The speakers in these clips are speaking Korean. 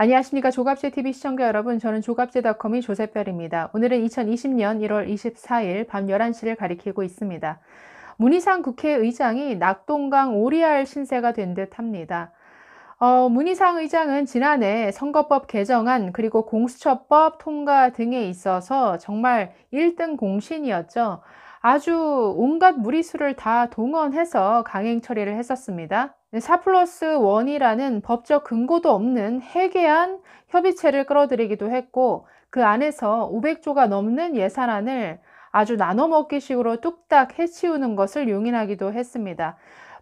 안녕하십니까 조갑제 TV 시청자 여러분 저는 조갑제닷컴의 조세별입니다. 오늘은 2020년 1월 24일 밤 11시를 가리키고 있습니다. 문희상 국회의장이 낙동강 오리알 신세가 된듯 합니다. 어, 문희상 의장은 지난해 선거법 개정안 그리고 공수처법 통과 등에 있어서 정말 1등 공신이었죠. 아주 온갖 무리수를 다 동원해서 강행 처리를 했었습니다. 네, 사 플러스 원이라는 법적 근거도 없는 해괴한 협의체를 끌어들이기도 했고 그 안에서 500조가 넘는 예산안을 아주 나눠먹기식으로 뚝딱 해치우는 것을 용인하기도 했습니다.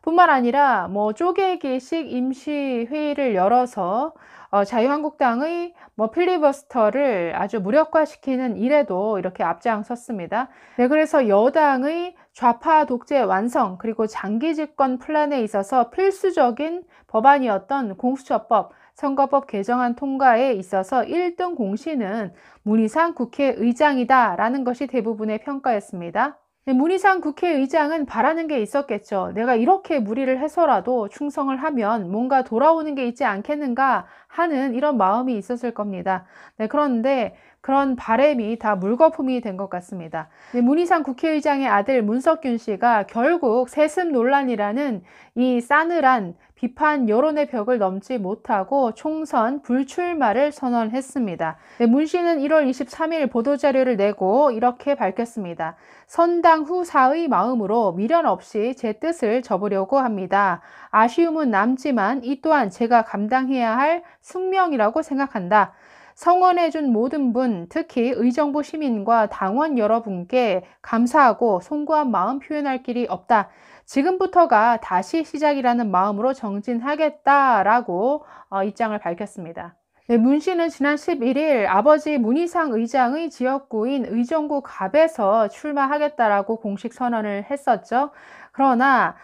뿐만 아니라 뭐 쪼개기식 임시회의를 열어서 어, 자유한국당의 뭐 필리버스터를 아주 무력화시키는 일에도 이렇게 앞장섰습니다. 네, 그래서 여당의 좌파 독재 완성 그리고 장기 집권 플랜에 있어서 필수적인 법안이었던 공수처법 선거법 개정안 통과에 있어서 1등 공신은 문희상 국회의장이다라는 것이 대부분의 평가였습니다. 문희상 국회의장은 바라는 게 있었겠죠. 내가 이렇게 무리를 해서라도 충성을 하면 뭔가 돌아오는 게 있지 않겠는가 하는 이런 마음이 있었을 겁니다. 네, 그런데 그런 바램이 다 물거품이 된 것 같습니다. 네, 문희상 국회의장의 아들 문석균 씨가 결국 세습 논란이라는 이 싸늘한 비판 여론의 벽을 넘지 못하고 총선 불출마를 선언했습니다. 네, 문 씨는 1월 23일 보도자료를 내고 이렇게 밝혔습니다. 선당 후사의 마음으로 미련 없이 제 뜻을 접으려고 합니다. 아쉬움은 남지만 이 또한 제가 감당해야 할 숙명이라고 생각한다. 성원해준 모든 분, 특히 의정부 시민과 당원 여러분께 감사하고 송구한 마음 표현할 길이 없다. 지금부터가 다시 시작이라는 마음으로 정진하겠다라고 어, 입장을 밝혔습니다. 네, 문 씨는 지난 11일 아버지 문희상 의장의 지역구인 의정부 갑에서 출마하겠다라고 공식 선언을 했었죠. 그러나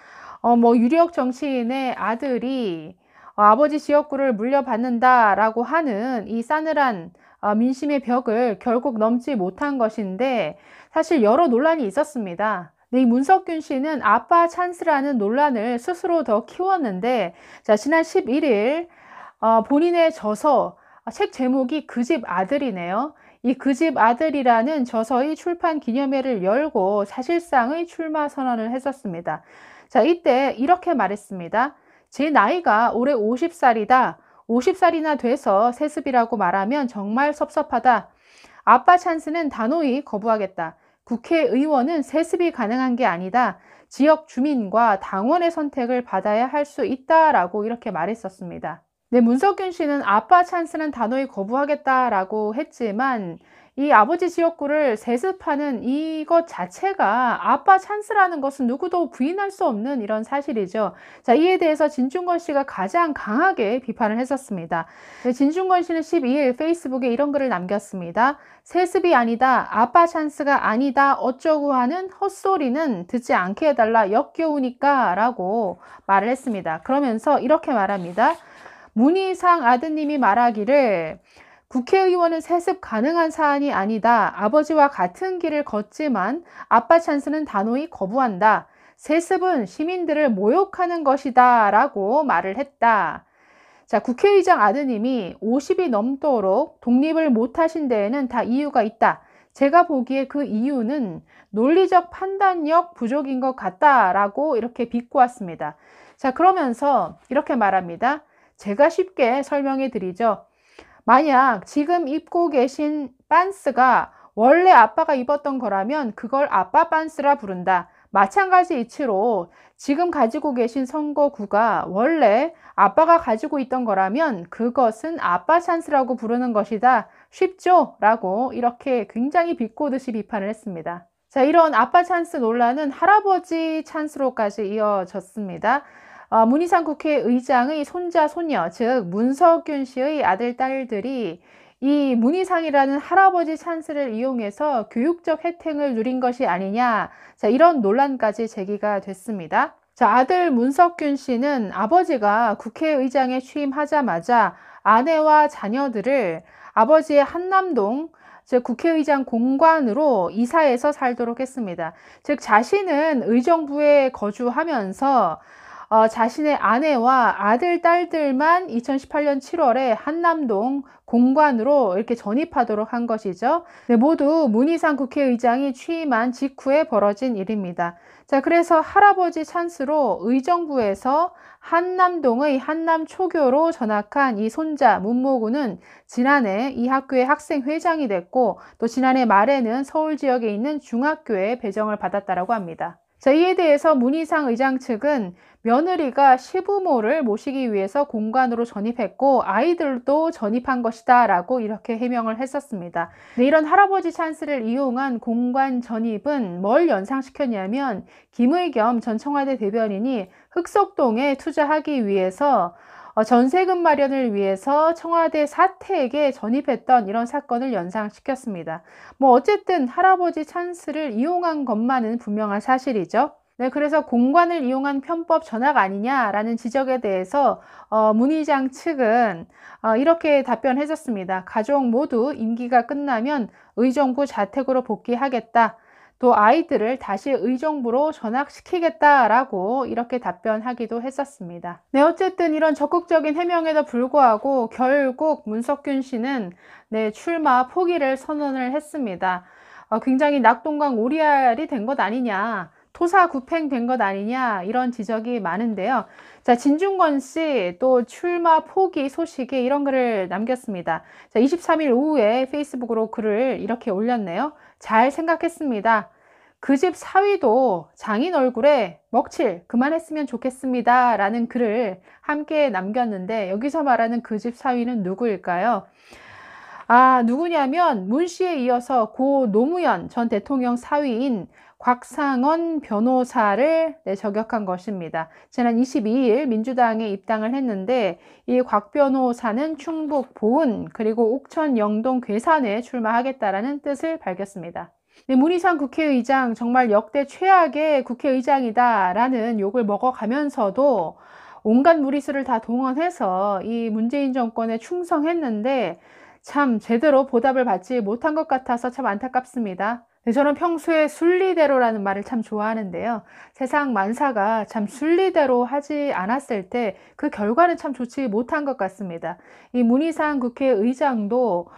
어, 뭐 유력 정치인의 아들이 아버지 지역구를 물려받는다라고 하는 이 싸늘한 어, 민심의 벽을 결국 넘지 못한 것인데 사실 여러 논란이 있었습니다. 이 문석균 씨는 아빠 찬스라는 논란을 스스로 더 키웠는데 자 지난 11일 어, 본인의 저서 어, 책 제목이 그 집 아들이네요. 이 그 집 아들이라는 저서의 출판 기념회를 열고 사실상의 출마 선언을 했었습니다. 자, 이때 이렇게 말했습니다. 제 나이가 올해 50살이다. 50살이나 돼서 세습이라고 말하면 정말 섭섭하다. 아빠 찬스는 단호히 거부하겠다. 국회의원은 세습이 가능한 게 아니다. 지역 주민과 당원의 선택을 받아야 할 수 있다라고 이렇게 말했었습니다. 네, 문석균 씨는 아빠 찬스는 단호히 거부하겠다라고 했지만 이 아버지 지역구를 세습하는 이것 자체가 아빠 찬스라는 것은 누구도 부인할 수 없는 이런 사실이죠. 자, 이에 대해서 진중권 씨가 가장 강하게 비판을 했었습니다. 네, 진중권 씨는 12일 페이스북에 이런 글을 남겼습니다. 세습이 아니다, 아빠 찬스가 아니다, 어쩌고 하는 헛소리는 듣지 않게 해달라, 역겨우니까 라고 말을 했습니다. 그러면서 이렇게 말합니다. 문희상 아드님이 말하기를 국회의원은 세습 가능한 사안이 아니다. 아버지와 같은 길을 걷지만 아빠 찬스는 단호히 거부한다. 세습은 시민들을 모욕하는 것이다. 라고 말을 했다. 자, 국회의장 아드님이 50이 넘도록 독립을 못하신 데에는 다 이유가 있다. 제가 보기에 그 이유는 논리적 판단력 부족인 것 같다라고 이렇게 비꼬았습니다. 자, 그러면서 이렇게 말합니다. 제가 쉽게 설명해 드리죠. 만약 지금 입고 계신 빤스가 원래 아빠가 입었던 거라면 그걸 아빠 빤스라 부른다. 마찬가지 이치로 지금 가지고 계신 선거구가 원래 아빠가 가지고 있던 거라면 그것은 아빠 찬스라고 부르는 것이다. 쉽죠? 라고 이렇게 굉장히 비꼬듯이 비판을 했습니다. 자, 이런 아빠 찬스 논란은 할아버지 찬스로까지 이어졌습니다. 어, 문희상 국회의장의 손자 손녀 즉 문석균 씨의 아들 딸들이 이 문희상이라는 할아버지 찬스를 이용해서 교육적 혜택을 누린 것이 아니냐 자, 이런 논란까지 제기가 됐습니다. 자, 아들 문석균 씨는 아버지가 국회의장에 취임하자마자 아내와 자녀들을 아버지의 한남동 즉 국회의장 공관으로 이사해서 살도록 했습니다. 즉 자신은 의정부에 거주하면서 어, 자신의 아내와 아들, 딸들만 2018년 7월에 한남동 공관으로 이렇게 전입하도록 한 것이죠. 네, 모두 문희상 국회의장이 취임한 직후에 벌어진 일입니다. 자, 그래서 할아버지 찬스로 의정부에서 한남동의 한남초교로 전학한 이 손자 문모군은 지난해 이 학교의 학생회장이 됐고 또 지난해 말에는 서울 지역에 있는 중학교에 배정을 받았다라고 합니다. 자, 이에 대해서 문희상 의장 측은 며느리가 시부모를 모시기 위해서 공간으로 전입했고 아이들도 전입한 것이다 라고 이렇게 해명을 했었습니다. 네, 이런 할아버지 찬스를 이용한 공간 전입은 뭘 연상시켰냐면 김의겸 전 청와대 대변인이 흑석동에 투자하기 위해서 어, 전세금 마련을 위해서 청와대 사태에게 전입했던 이런 사건을 연상시켰습니다. 뭐 어쨌든 할아버지 찬스를 이용한 것만은 분명한 사실이죠. 네, 그래서 공관을 이용한 편법 전학 아니냐라는 지적에 대해서 어, 문희장 측은 어, 이렇게 답변해줬습니다. 가족 모두 임기가 끝나면 의정부 자택으로 복귀하겠다. 또 아이들을 다시 의정부로 전학시키겠다라고 이렇게 답변하기도 했었습니다. 네, 어쨌든 이런 적극적인 해명에도 불구하고 결국 문석균 씨는 네, 출마 포기를 선언을 했습니다. 어, 굉장히 낙동강 오리알이 된 것 아니냐. 토사구팽된 것 아니냐 이런 지적이 많은데요. 자 진중권 씨 또 출마 포기 소식에 이런 글을 남겼습니다. 자 23일 오후에 페이스북으로 글을 이렇게 올렸네요. 잘 생각했습니다. 그 집 사위도 장인 얼굴에 먹칠 그만했으면 좋겠습니다 라는 글을 함께 남겼는데 여기서 말하는 그 집 사위는 누구일까요? 아, 누구냐면 문 씨에 이어서 고 노무현 전 대통령 사위인 곽상원 변호사를 네, 저격한 것입니다. 지난 22일 민주당에 입당을 했는데 이 곽 변호사는 충북 보은 그리고 옥천 영동 괴산에 출마하겠다라는 뜻을 밝혔습니다. 네, 문희상 국회의장 정말 역대 최악의 국회의장이다라는 욕을 먹어가면서도 온갖 무리수를 다 동원해서 이 문재인 정권에 충성했는데 참 제대로 보답을 받지 못한 것 같아서 참 안타깝습니다. 네, 저는 평소에 순리대로라는 말을 참 좋아하는데요. 세상 만사가 참 순리대로 하지 않았을 때 그 결과는 참 좋지 못한 것 같습니다. 이 문희상 국회의장도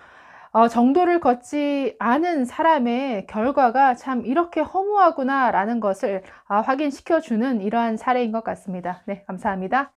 어, 정도를 걷지 않은 사람의 결과가 참 이렇게 허무하구나라는 것을 어, 확인시켜주는 이러한 사례인 것 같습니다. 네, 감사합니다.